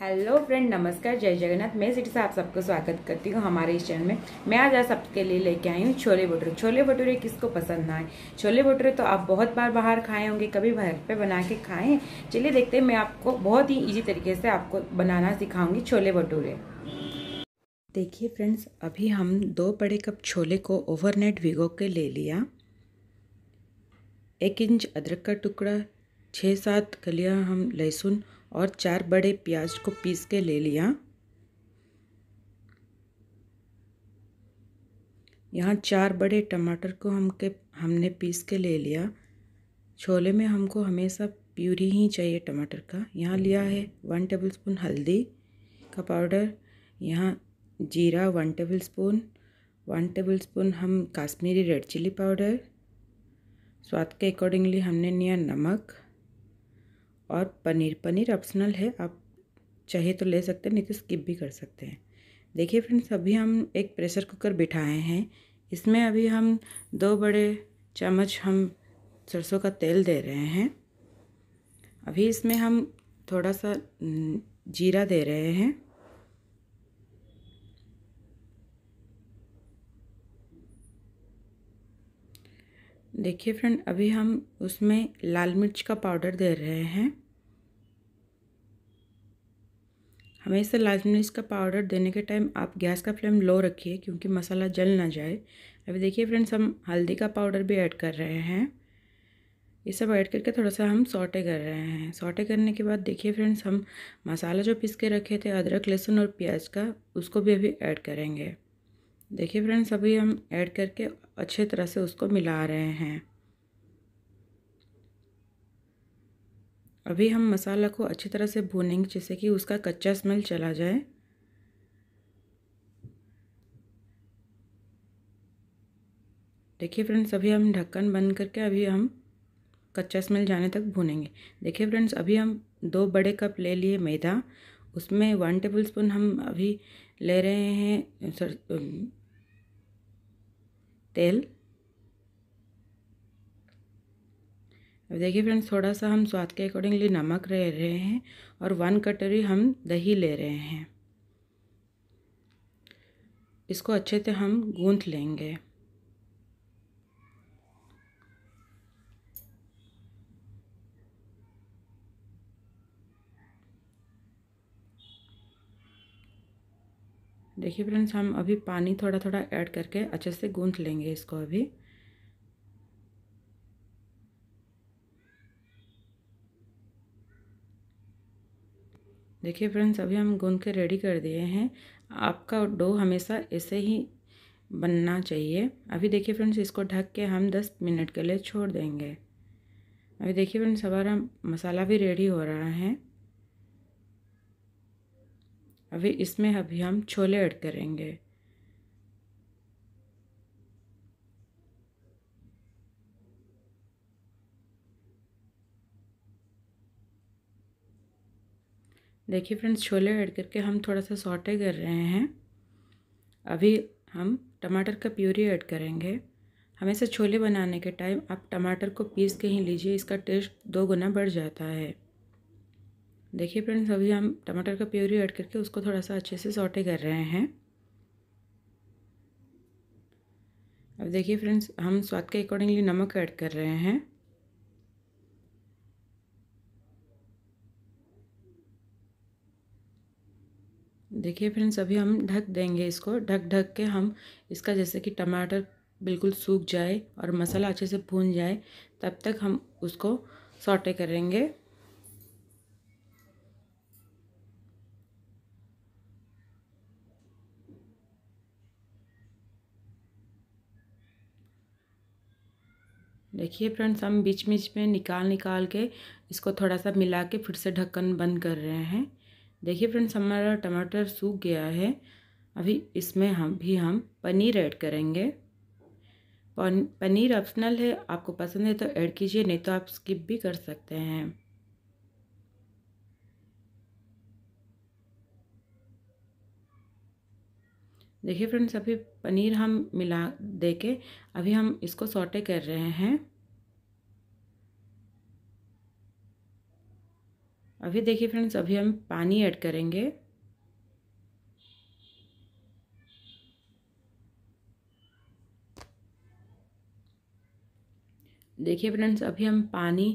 hello friend नमस्कार जय जगन्नाथ मैं सिटी से आप सबको स्वागत करती हूँ हमारे इस चैनल में मैं आज आज सबके लिए लेके आई हूँ छोले भटूरे छोले भटूरे किसको पसंद ना आए छोले भटूरे तो आप बहुत बार बाहर खाए होंगे कभी घर पे बना के खाएँ चलिए देखते हैं मैं आपको बहुत ही इजी तरीके से आपको बनाना सिखाऊंगी छोले भटूरे देखिए फ्रेंड्स अभी हम दो बड़े कप छोले को ओवर भिगो के ले लिया एक इंच अदरक का टुकड़ा छः सात कलिया हम लहसुन और चार बड़े प्याज को पीस के ले लिया यहाँ चार बड़े टमाटर को हमके हमने पीस के ले लिया छोले में हमको हमेशा प्यूरी ही चाहिए टमाटर का यहाँ लिया है वन टेबल स्पून हल्दी का पाउडर यहाँ जीरा one tablespoon one tablespoon हम काश्मीरी रेड चिली पाउडर स्वाद के अकॉर्डिंगली हमने लिया नमक और पनीर पनीर ऑप्शनल है आप चाहिए तो ले सकते हैं नहीं तो स्किप भी कर सकते हैं देखिए फ्रेंड्स अभी हम एक प्रेशर कुकर बिठाए हैं इसमें अभी हम दो बड़े चम्मच हम सरसों का तेल दे रहे हैं अभी इसमें हम थोड़ा सा जीरा दे रहे हैं देखिए फ्रेंड अभी हम उसमें लाल मिर्च का पाउडर दे रहे हैं हमेशा लाल मिर्च का पाउडर देने के टाइम आप गैस का फ्लेम लो रखिए क्योंकि मसाला जल ना जाए अभी देखिए फ्रेंड्स हम हल्दी का पाउडर भी ऐड कर रहे हैं ये सब ऐड करके थोड़ा सा हम सॉटे कर रहे हैं सॉटे करने के बाद देखिए फ्रेंड्स हम मसाला जो पीस के रखे थे अदरक लहसुन और प्याज का उसको भी अभी ऐड करेंगे देखिए फ्रेंड्स अभी हम ऐड करके अच्छे तरह से उसको मिला रहे हैं अभी हम मसाला को अच्छी तरह से भूनेंगे जिससे कि उसका कच्चा स्मेल चला जाए देखिए फ्रेंड्स अभी हम ढक्कन बंद करके अभी हम कच्चा स्मेल जाने तक भूनेंगे देखिए फ्रेंड्स अभी हम दो बड़े कप ले लिए मैदा उसमें वन टेबल स्पून हम अभी ले रहे हैं सर तेल अब देखिए फ्रेंड्स थोड़ा सा हम स्वाद के अकॉर्डिंगली नमक ले रहे हैं और वन कटोरी हम दही ले रहे हैं इसको अच्छे से हम गूंथ लेंगे देखिए फ्रेंड्स हम अभी पानी थोड़ा थोड़ा ऐड करके अच्छे से गूंथ लेंगे इसको अभी देखिए फ्रेंड्स अभी हम गूंद के रेडी कर दिए हैं आपका डो हमेशा ऐसे ही बनना चाहिए अभी देखिए फ्रेंड्स इसको ढक के हम दस मिनट के लिए छोड़ देंगे अभी देखिए फ्रेंड्स हमारा मसाला भी रेडी हो रहा है अभी इसमें अभी हम छोले ऐड करेंगे देखिए फ्रेंड्स छोले ऐड करके हम थोड़ा सा सॉटे कर रहे हैं अभी हम टमाटर का प्यूरी ऐड करेंगे हमेशा छोले बनाने के टाइम आप टमाटर को पीस के ही लीजिए इसका टेस्ट दो गुना बढ़ जाता है देखिए फ्रेंड्स अभी हम टमाटर का प्यूरी ऐड करके उसको थोड़ा सा अच्छे से सॉटे कर रहे हैं अब देखिए फ्रेंड्स हम स्वाद के अकॉर्डिंगली नमक ऐड कर रहे हैं देखिए फ्रेंड्स अभी हम ढक देंगे इसको ढक ढक के हम इसका जैसे कि टमाटर बिल्कुल सूख जाए और मसाला अच्छे से भून जाए तब तक हम उसको सॉटे करेंगे देखिए फ्रेंड्स हम बीच बीच में निकाल निकाल के इसको थोड़ा सा मिला के फिर से ढक्कन बंद कर रहे हैं देखिए फ्रेंड्स हमारा टमाटर सूख गया है अभी इसमें हम भी हम पनीर ऐड करेंगे पनीर ऑप्शनल है आपको पसंद है तो ऐड कीजिए नहीं तो आप स्किप भी कर सकते हैं देखिए फ्रेंड्स अभी पनीर हम मिला दे के अभी हम इसको सोटे कर रहे हैं अभी देखिए फ्रेंड्स अभी हम पानी ऐड करेंगे देखिए फ्रेंड्स अभी हम पानी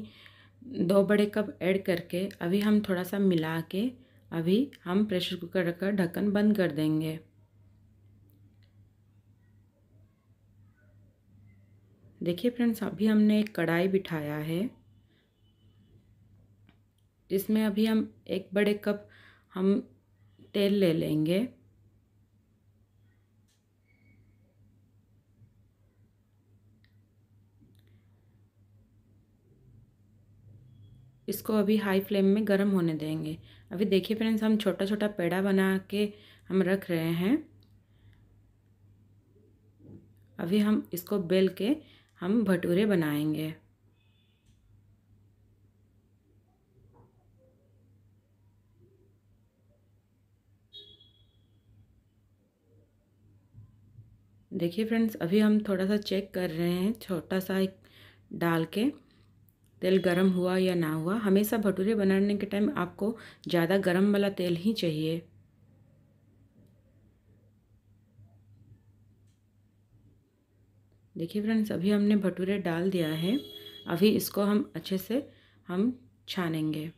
दो बड़े कप ऐड करके अभी हम थोड़ा सा मिला के अभी हम प्रेशर कुकर का ढक्कन बंद कर देंगे देखिए फ्रेंड्स अभी हमने एक कढ़ाई बिठाया है जिसमें अभी हम एक बड़े कप हम तेल ले लेंगे इसको अभी हाई फ्लेम में गर्म होने देंगे अभी देखिए फ्रेंड्स हम छोटा छोटा पेड़ा बना के हम रख रहे हैं अभी हम इसको बेल के हम भटूरे बनाएंगे देखिए फ्रेंड्स अभी हम थोड़ा सा चेक कर रहे हैं छोटा सा एक डाल के तेल गरम हुआ या ना हुआ हमेशा भटूरे बनाने के टाइम आपको ज़्यादा गरम वाला तेल ही चाहिए देखिए फ्रेंड्स अभी हमने भटूरे डाल दिया है अभी इसको हम अच्छे से हम छानेंगे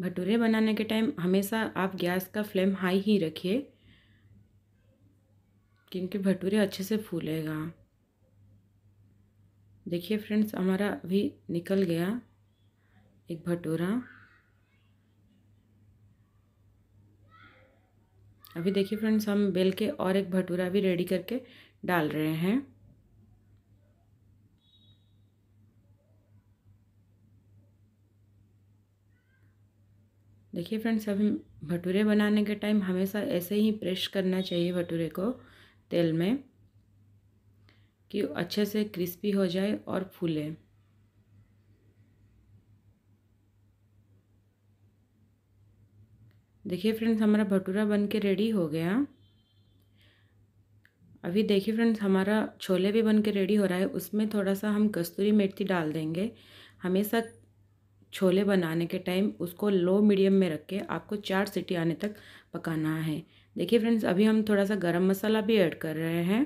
भटूरे बनाने के टाइम हमेशा आप गैस का फ्लेम हाई ही रखिए क्योंकि भटूरे अच्छे से फूलेगा देखिए फ्रेंड्स हमारा अभी निकल गया एक भटूरा अभी देखिए फ्रेंड्स हम बेल के और एक भटूरा भी रेडी करके डाल रहे हैं देखिए फ्रेंड्स अभी भटूरे बनाने के टाइम हमेशा ऐसे ही प्रेश करना चाहिए भटूरे को तेल में कि अच्छे से क्रिस्पी हो जाए और फूले देखिए फ्रेंड्स हमारा भटूरा बन के रेडी हो गया अभी देखिए फ्रेंड्स हमारा छोले भी बन के रेडी हो रहा है उसमें थोड़ा सा हम कस्तूरी मेथी डाल देंगे हमेशा छोले बनाने के टाइम उसको लो मीडियम में रख के आपको चार सीटी आने तक पकाना है देखिए फ्रेंड्स अभी हम थोड़ा सा गरम मसाला भी ऐड कर रहे हैं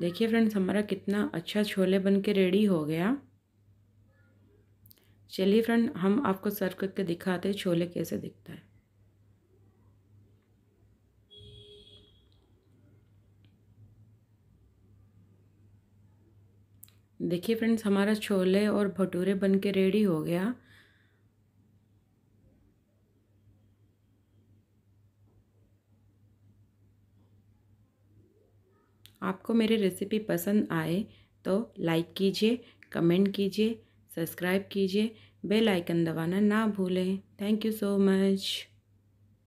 देखिए फ्रेंड्स हमारा कितना अच्छा छोले बन के रेडी हो गया चलिए फ्रेंड हम आपको सर्व करके दिखाते छोले कैसे दिखता है देखिए फ्रेंड्स हमारा छोले और भटूरे बन के रेडी हो गया आपको मेरी रेसिपी पसंद आए तो लाइक कीजिए कमेंट कीजिए सब्सक्राइब कीजिए बेल आइकन दबाना ना भूलें थैंक यू सो मच